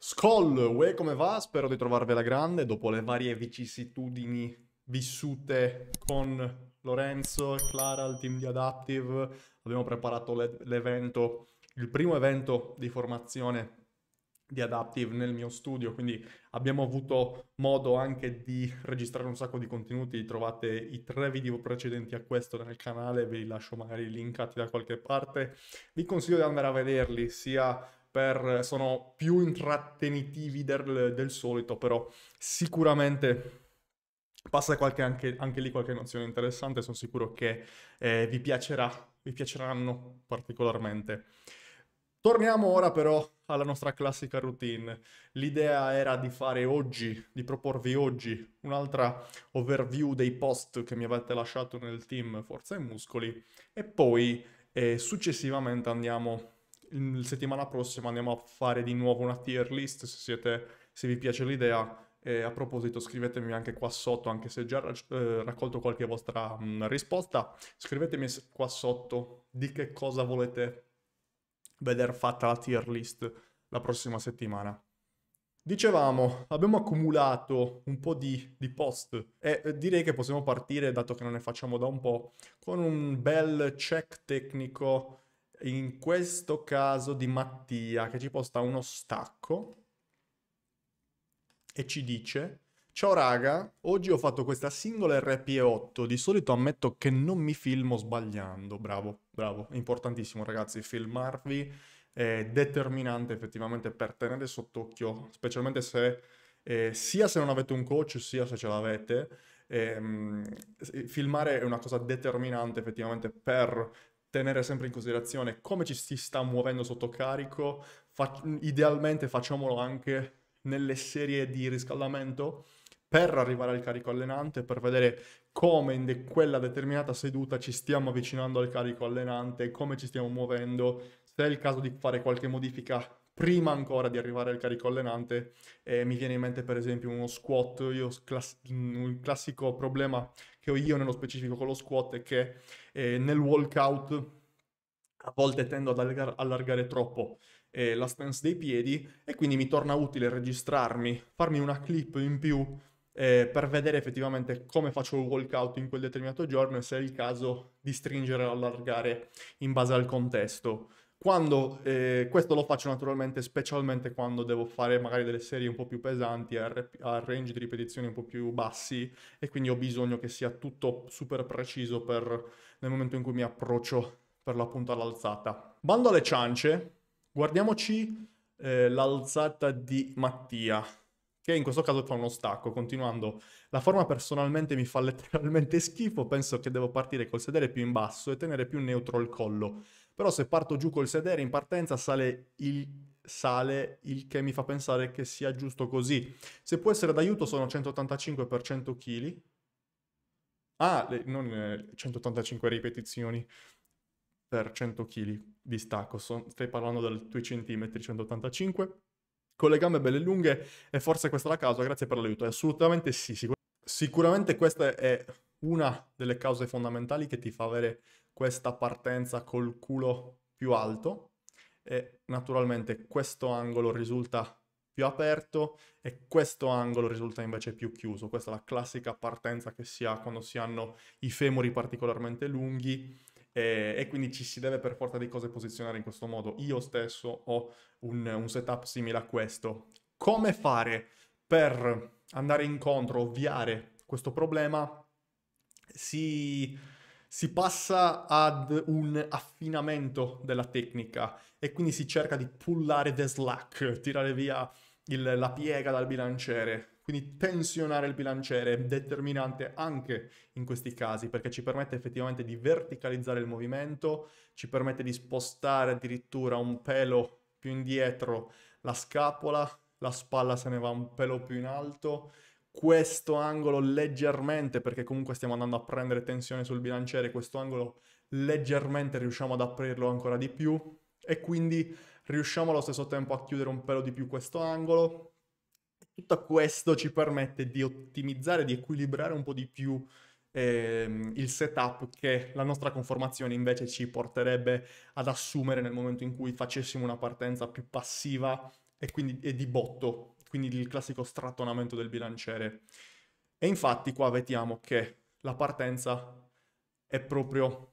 Skoll, uè, come va? Spero di trovarvela grande dopo le varie vicissitudini vissute con Lorenzo e Clara, il team di Adaptive. Abbiamo preparato l'evento, il primo evento di formazione di Adaptive nel mio studio, quindi abbiamo avuto modo anche di registrare un sacco di contenuti, trovate i tre video precedenti a questo nel canale, ve li lascio magari linkati da qualche parte, vi consiglio di andare a vederli sia per, sono più intrattenitivi del, del, solito, però sicuramente passa qualche, anche, anche, lì qualche nozione interessante, sono sicuro che eh, vi piacerà, vi piaceranno particolarmente. Torniamo ora però alla nostra classica routine. L'idea era di fare oggi, di proporvi oggi un'altra overview dei post che mi avete lasciato nel team Forza e Muscoli e poi eh, successivamente andiamo la settimana prossima andiamo a fare di nuovo una tier list, se, siete, se vi piace l'idea. E a proposito, scrivetemi anche qua sotto, anche se già eh, raccolto qualche vostra mh, mm, risposta, scrivetemi qua sotto di che cosa volete vedere fatta la tier list la prossima settimana. Dicevamo, abbiamo accumulato un po' di, di, post e direi che possiamo partire, dato che non ne facciamo da un po', con un bel check tecnico in questo caso di Mattia che ci posta uno stacco e ci dice Ciao raga, oggi ho fatto questa singola RPE8, di solito ammetto che non mi filmo sbagliando, bravo, bravo, importantissimo ragazzi, filmarvi è determinante effettivamente per tenere sott'occhio, specialmente se, eh, sia se non avete un coach, sia se ce l'avete, eh, filmare è una cosa determinante effettivamente per tenere sempre in considerazione come ci si sta muovendo sotto carico, fa- idealmente facciamolo anche nelle serie di riscaldamento per arrivare al carico allenante, per vedere come in de- quella determinata seduta ci stiamo avvicinando al carico allenante, come ci stiamo muovendo, se è il caso di fare qualche modifica prima ancora di arrivare al carico allenante. Eh, mi viene in mente per esempio uno squat, io class- un classico problema che ho io nello specifico con lo squat è che eh, nel walkout a volte tendo ad allargar- allargare troppo eh, la stance dei piedi e quindi mi torna utile registrarmi, farmi una clip in più eh, per vedere effettivamente come faccio il walkout in quel determinato giorno e se è il caso di stringere o allargare in base al contesto. Quando eh, questo lo faccio naturalmente, specialmente quando devo fare magari delle serie un po' più pesanti, a, range di ripetizioni un po' più bassi, e quindi ho bisogno che sia tutto super preciso per, nel momento in cui mi approccio per l'appunto all'alzata. Bando alle ciance, guardiamoci eh, l'alzata di Mattia che in questo caso fa uno stacco, continuando. La forma personalmente mi fa letteralmente schifo, penso che devo partire col sedere più in basso e tenere più neutro il collo. Però se parto giù col sedere in partenza sale il sale, il che mi fa pensare che sia giusto così. Se può essere d'aiuto sono 185 per 100 kg. Ah, le, non 185 eh, ripetizioni per 100 kg di stacco, so, stai parlando del 2 cm 185 con le gambe belle lunghe e forse questa è la causa, grazie per l'aiuto. Assolutamente sì, sicur- sicuramente questa è una delle cause fondamentali che ti fa avere questa partenza col culo più alto e naturalmente questo angolo risulta più aperto e questo angolo risulta invece più chiuso. Questa è la classica partenza che si ha quando si hanno i femori particolarmente lunghi eh, e quindi ci si deve per forza di cose posizionare in questo modo. Io stesso ho un, un setup simile a questo. Come fare per andare incontro, ovviare questo problema? Si, si passa ad un affinamento della tecnica e quindi si cerca di pullare the slack, tirare via il, la piega dal bilanciere. Quindi tensionare il bilanciere è determinante anche in questi casi perché ci permette effettivamente di verticalizzare il movimento, ci permette di spostare addirittura un pelo più indietro la scapola, la spalla se ne va un pelo più in alto, questo angolo leggermente, perché comunque stiamo andando a prendere tensione sul bilanciere, questo angolo leggermente riusciamo ad aprirlo ancora di più e quindi riusciamo allo stesso tempo a chiudere un pelo di più questo angolo tutto questo ci permette di ottimizzare, di equilibrare un po' di più ehm, il setup che la nostra conformazione invece ci porterebbe ad assumere nel momento in cui facessimo una partenza più passiva e quindi e di botto, quindi il classico strattonamento del bilanciere. E infatti qua vediamo che la partenza è proprio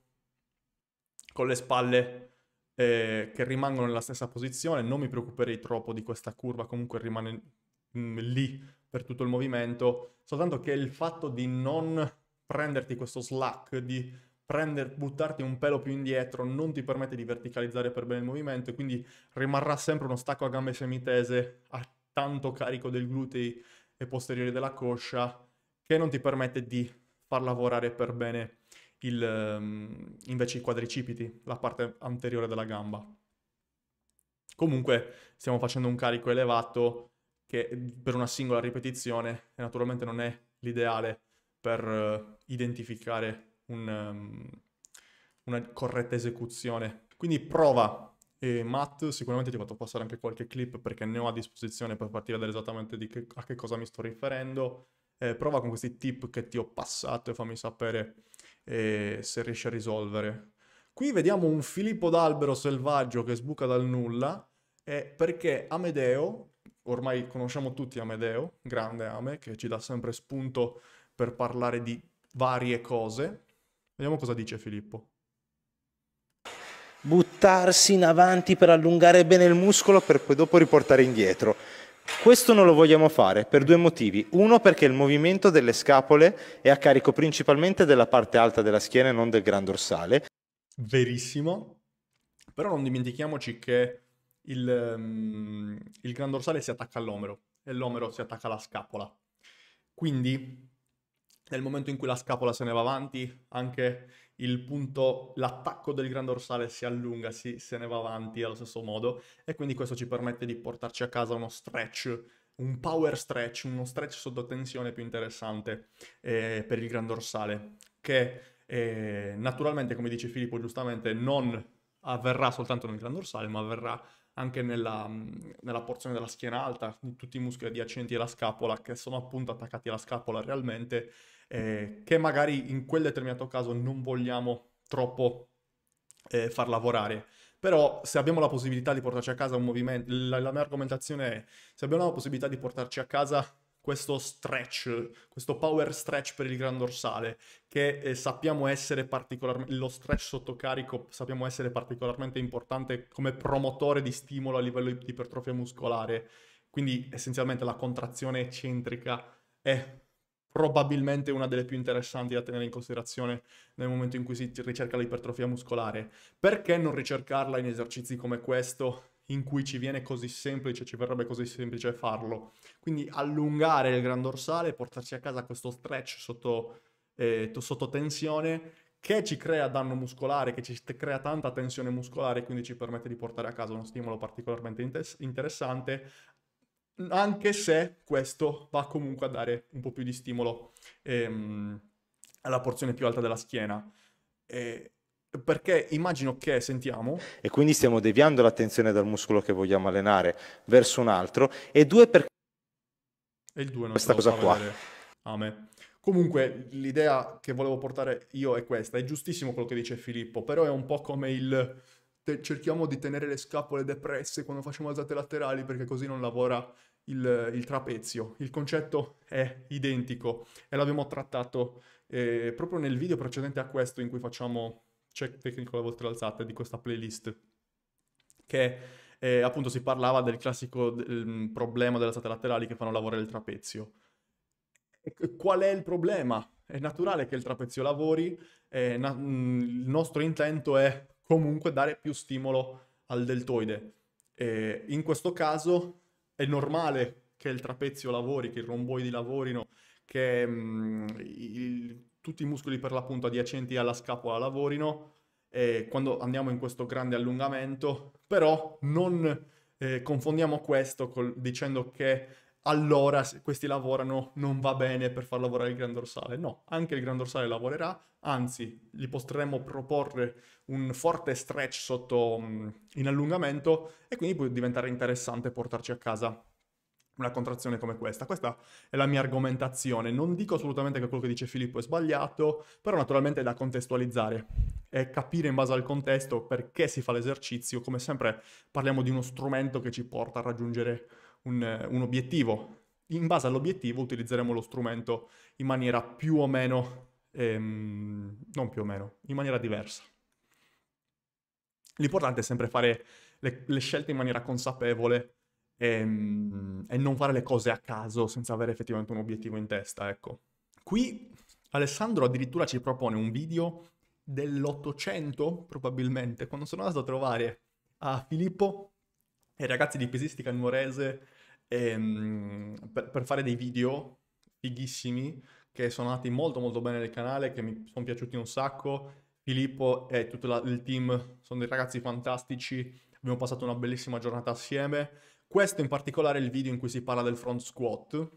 con le spalle eh, che rimangono nella stessa posizione, non mi preoccuperei troppo di questa curva, comunque rimane mh, mm, lì per tutto il movimento, soltanto che il fatto di non prenderti questo slack, di prender, buttarti un pelo più indietro non ti permette di verticalizzare per bene il movimento e quindi rimarrà sempre uno stacco a gambe semitese a tanto carico del glutei e posteriore della coscia che non ti permette di far lavorare per bene il, mm, invece i quadricipiti, la parte anteriore della gamba. Comunque stiamo facendo un carico elevato che eh, per una singola ripetizione naturalmente non è l'ideale per eh, identificare un, um, una corretta esecuzione. Quindi prova e Matt sicuramente ti ho fatto passare anche qualche clip perché ne ho a disposizione per partire da esattamente che, a che cosa mi sto riferendo. Eh, prova con questi tip che ti ho passato e fammi sapere eh, se riesci a risolvere. Qui vediamo un Filippo d'albero selvaggio che sbuca dal nulla eh, perché Amedeo ormai conosciamo tutti Amedeo, grande Ame, che ci dà sempre spunto per parlare di varie cose. Vediamo cosa dice Filippo. Buttarsi in avanti per allungare bene il muscolo per poi dopo riportare indietro. Questo non lo vogliamo fare per due motivi. Uno perché il movimento delle scapole è a carico principalmente della parte alta della schiena e non del gran dorsale. Verissimo. Però non dimentichiamoci che il, um, il gran dorsale si attacca all'omero e l'omero si attacca alla scapola. Quindi nel momento in cui la scapola se ne va avanti, anche il punto, l'attacco del gran dorsale si allunga, si, se ne va avanti allo stesso modo e quindi questo ci permette di portarci a casa uno stretch, un power stretch, uno stretch sotto tensione più interessante eh, per il gran dorsale che eh, naturalmente, come dice Filippo giustamente, non avverrà soltanto nel gran dorsale ma avverrà anche nella, nella, porzione della schiena alta, tutti i muscoli adiacenti alla scapola che sono appunto attaccati alla scapola realmente, eh, che magari in quel determinato caso non vogliamo troppo eh, far lavorare. Però se abbiamo la possibilità di portarci a casa un movimento, la, la mia argomentazione è, se abbiamo la possibilità di portarci a casa questo stretch, questo power stretch per il gran dorsale, che eh, sappiamo essere particolarmente, lo stretch sotto carico sappiamo essere particolarmente importante come promotore di stimolo a livello di ipertrofia muscolare, quindi essenzialmente la contrazione eccentrica è probabilmente una delle più interessanti da tenere in considerazione nel momento in cui si ricerca l'ipertrofia muscolare. Perché non ricercarla in esercizi come questo in cui ci viene così semplice, ci verrebbe così semplice farlo. Quindi allungare il gran dorsale, portarci a casa questo stretch sotto, eh, sotto tensione che ci crea danno muscolare, che ci crea tanta tensione muscolare, quindi ci permette di portare a casa uno stimolo particolarmente inter- interessante, anche se questo va comunque a dare un po' più di stimolo ehm, alla porzione più alta della schiena. E perché immagino che sentiamo. E quindi stiamo deviando l'attenzione dal muscolo che vogliamo allenare verso un altro. E due perché... E il due non Questa cosa qua. Amen. Comunque, l'idea che volevo portare io è questa. È giustissimo quello che dice Filippo, però è un po' come il... Te- cerchiamo di tenere le scapole depresse quando facciamo alzate laterali perché così non lavora il, il trapezio. Il concetto è identico e l'abbiamo trattato eh, proprio nel video precedente a questo in cui facciamo Check Technical Volte Alzata di questa playlist che eh, appunto si parlava del classico del mm, problema delle alzate laterali che fanno lavorare il trapezio. E qual è il problema? È naturale che il trapezio lavori, eh, na- mm, il nostro intento è comunque dare più stimolo al deltoide. E in questo caso è normale che il trapezio lavori, che i romboidi lavorino, che mh, mm, il tutti i muscoli per l'appunto adiacenti alla scapola lavorino eh, quando andiamo in questo grande allungamento, però non eh, confondiamo questo col, dicendo che allora se questi lavorano non va bene per far lavorare il gran dorsale. No, anche il gran dorsale lavorerà, anzi gli potremmo proporre un forte stretch sotto mm, in allungamento e quindi può diventare interessante portarci a casa una contrazione come questa. Questa è la mia argomentazione. Non dico assolutamente che quello che dice Filippo è sbagliato, però naturalmente è da contestualizzare e capire in base al contesto perché si fa l'esercizio. Come sempre parliamo di uno strumento che ci porta a raggiungere un, un obiettivo. In base all'obiettivo utilizzeremo lo strumento in maniera più o meno, ehm, non più o meno, in maniera diversa. L'importante è sempre fare le, le scelte in maniera consapevole e, ehm, e non fare le cose a caso senza avere effettivamente un obiettivo in testa, ecco. Qui Alessandro addirittura ci propone un video dell'Ottocento, probabilmente, quando sono andato a trovare a Filippo e i ragazzi di pesistica nuorese ehm, per, per, fare dei video fighissimi che sono andati molto molto bene nel canale, che mi sono piaciuti un sacco. Filippo e tutto la, il team sono dei ragazzi fantastici, abbiamo passato una bellissima giornata assieme questo in particolare è il video in cui si parla del front squat.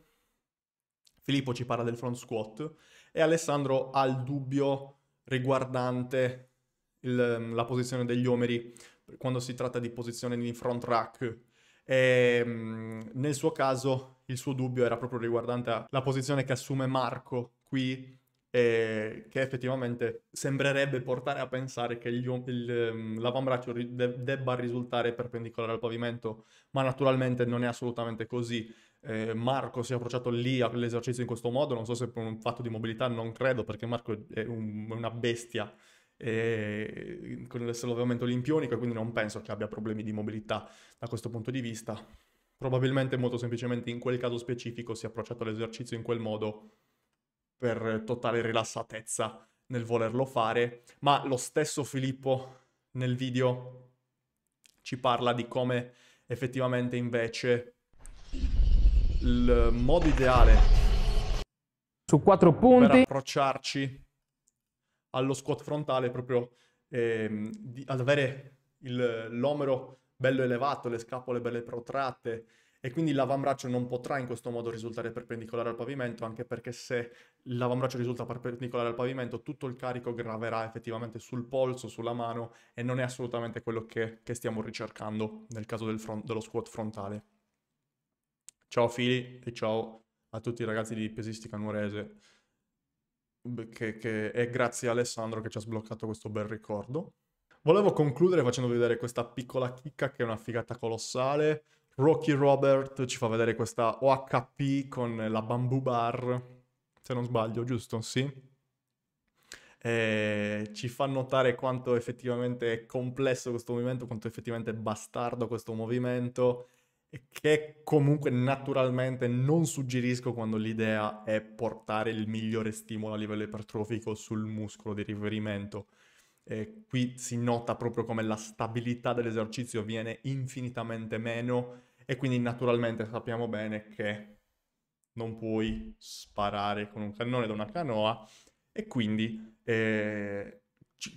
Filippo ci parla del front squat e Alessandro ha il dubbio riguardante il, mm, la posizione degli omeri quando si tratta di posizione di front rack. E, mm, nel suo caso il suo dubbio era proprio riguardante la posizione che assume Marco qui eh, che effettivamente sembrerebbe portare a pensare che gli, il, ehm, l'avambraccio de- debba risultare perpendicolare al pavimento, ma naturalmente non è assolutamente così. Eh, Marco si è approcciato lì all'esercizio in questo modo, non so se per un fatto di mobilità, non credo, perché Marco è un, una bestia eh, con l'allevamento olimpionico e quindi non penso che abbia problemi di mobilità da questo punto di vista. Probabilmente molto semplicemente in quel caso specifico si è approcciato all'esercizio in quel modo per totale rilassatezza nel volerlo fare, ma lo stesso Filippo nel video ci parla di come effettivamente invece il modo ideale su quattro punti per approcciarci allo squat frontale proprio ehm, di, ad avere il, l'omero bello elevato, le scapole belle protratte, e quindi l'avambraccio non potrà in questo modo risultare perpendicolare al pavimento, anche perché se l'avambraccio risulta perpendicolare al pavimento, tutto il carico graverà effettivamente sul polso, sulla mano e non è assolutamente quello che, che stiamo ricercando nel caso del front, dello squat frontale. Ciao Fili e ciao a tutti i ragazzi di Pesistica Nuorese. Che, che è grazie a Alessandro che ci ha sbloccato questo bel ricordo. Volevo concludere facendovi vedere questa piccola chicca che è una figata colossale. Rocky Robert ci fa vedere questa OHP con la bamboo bar, se non sbaglio, giusto? Sì. E ci fa notare quanto effettivamente è complesso questo movimento, quanto effettivamente è bastardo questo movimento, che comunque naturalmente non suggerisco quando l'idea è portare il migliore stimolo a livello ipertrofico sul muscolo di riferimento. E qui si nota proprio come la stabilità dell'esercizio viene infinitamente meno e quindi naturalmente sappiamo bene che non puoi sparare con un cannone da una canoa e quindi eh,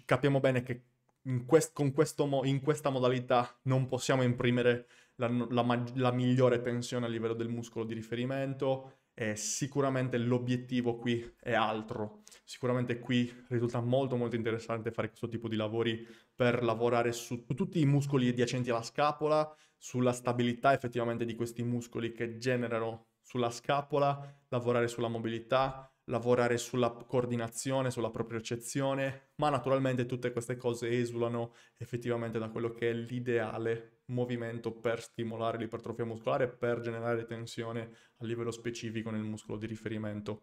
capiamo bene che in, quest- mo- in, questa modalità non possiamo imprimere la, la, mag- la, migliore tensione a livello del muscolo di riferimento e sicuramente l'obiettivo qui è altro. Sicuramente qui risulta molto molto interessante fare questo tipo di lavori per lavorare su tutti i muscoli adiacenti alla scapola, sulla stabilità effettivamente di questi muscoli che generano sulla scapola, lavorare sulla mobilità, lavorare sulla coordinazione, sulla propriocezione, ma naturalmente tutte queste cose esulano effettivamente da quello che è l'ideale movimento per stimolare l'ipertrofia muscolare, per generare tensione a livello specifico nel muscolo di riferimento.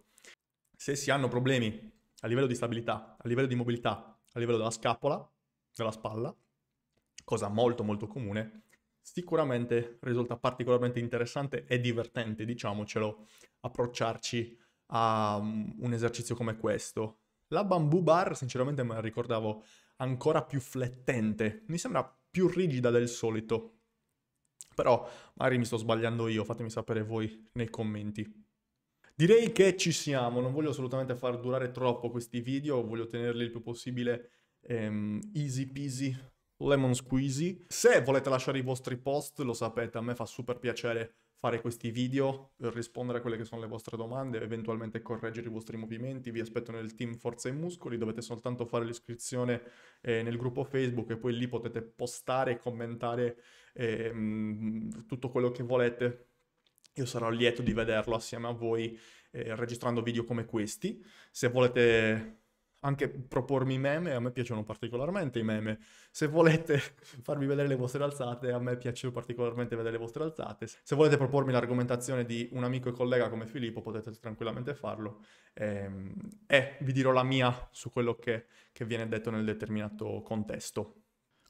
Se si hanno problemi a livello di stabilità, a livello di mobilità, a livello della scapola, della spalla, cosa molto molto comune, sicuramente risulta particolarmente interessante e divertente, diciamocelo, approcciarci a mm, un esercizio come questo. La bamboo bar, sinceramente, me la ricordavo ancora più flettente, mi sembra più rigida del solito. Però magari mi sto sbagliando io, fatemi sapere voi nei commenti. Direi che ci siamo, non voglio assolutamente far durare troppo questi video, voglio tenerli il più possibile ehm, easy peasy Lemon Squeezy. Se volete lasciare i vostri post, lo sapete, a me fa super piacere fare questi video, rispondere a quelle che sono le vostre domande, eventualmente correggere i vostri movimenti. Vi aspetto nel team Forza e Muscoli, dovete soltanto fare l'iscrizione eh, nel gruppo Facebook e poi lì potete postare e commentare eh, tutto quello che volete. Io sarò lieto di vederlo assieme a voi eh, registrando video come questi. Se volete anche propormi meme, a me piacciono particolarmente i meme. Se volete farmi vedere le vostre alzate, a me piace particolarmente vedere le vostre alzate. Se volete propormi l'argomentazione di un amico e collega come Filippo, potete tranquillamente farlo. E, ehm, e vi dirò la mia su quello che, che viene detto nel determinato contesto.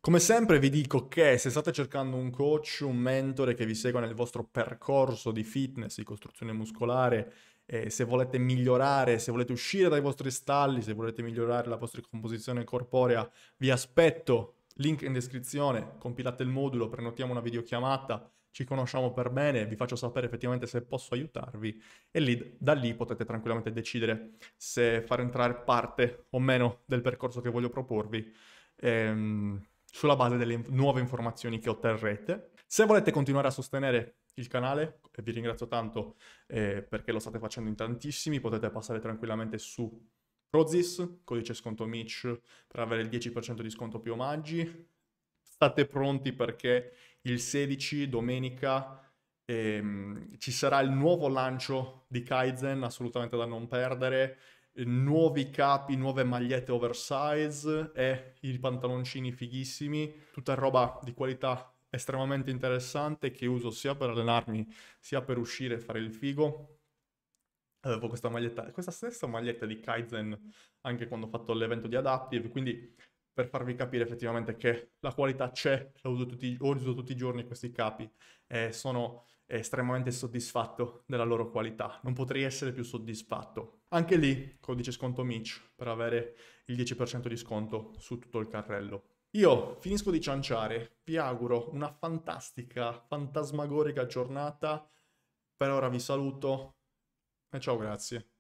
Come sempre vi dico che se state cercando un coach, un mentore che vi segua nel vostro percorso di fitness, di costruzione muscolare, eh, se volete migliorare, se volete uscire dai vostri stalli, se volete migliorare la vostra composizione corporea, vi aspetto. Link in descrizione, compilate il modulo, prenotiamo una videochiamata, ci conosciamo per bene, vi faccio sapere effettivamente se posso aiutarvi e lì, da lì potete tranquillamente decidere se far entrare parte o meno del percorso che voglio proporvi. Ehm, sulla base delle nuove informazioni che otterrete. Se volete continuare a sostenere il canale, e vi ringrazio tanto eh, perché lo state facendo in tantissimi, potete passare tranquillamente su Prozis, codice sconto Mitch per avere il 10% di sconto più omaggi. State pronti perché il 16 domenica ehm, ci sarà il nuovo lancio di Kaizen, assolutamente da non perdere. Eh, nuovi capi, nuove magliette oversize e i pantaloncini fighissimi, tutta roba di qualità estremamente interessante che uso sia per allenarmi sia per uscire e fare il figo. Eh, avevo questa maglietta, questa stessa maglietta di Kaizen anche quando ho fatto l'evento di Adaptive, quindi per farvi capire effettivamente che la qualità c'è, la uso tutti, uso tutti i giorni questi capi e sono estremamente soddisfatto della loro qualità, non potrei essere più soddisfatto. Anche lì codice sconto Mitch per avere il 10% di sconto su tutto il carrello. Io finisco di cianciare, vi auguro una fantastica, fantasmagorica giornata. Per ora vi saluto e ciao, grazie.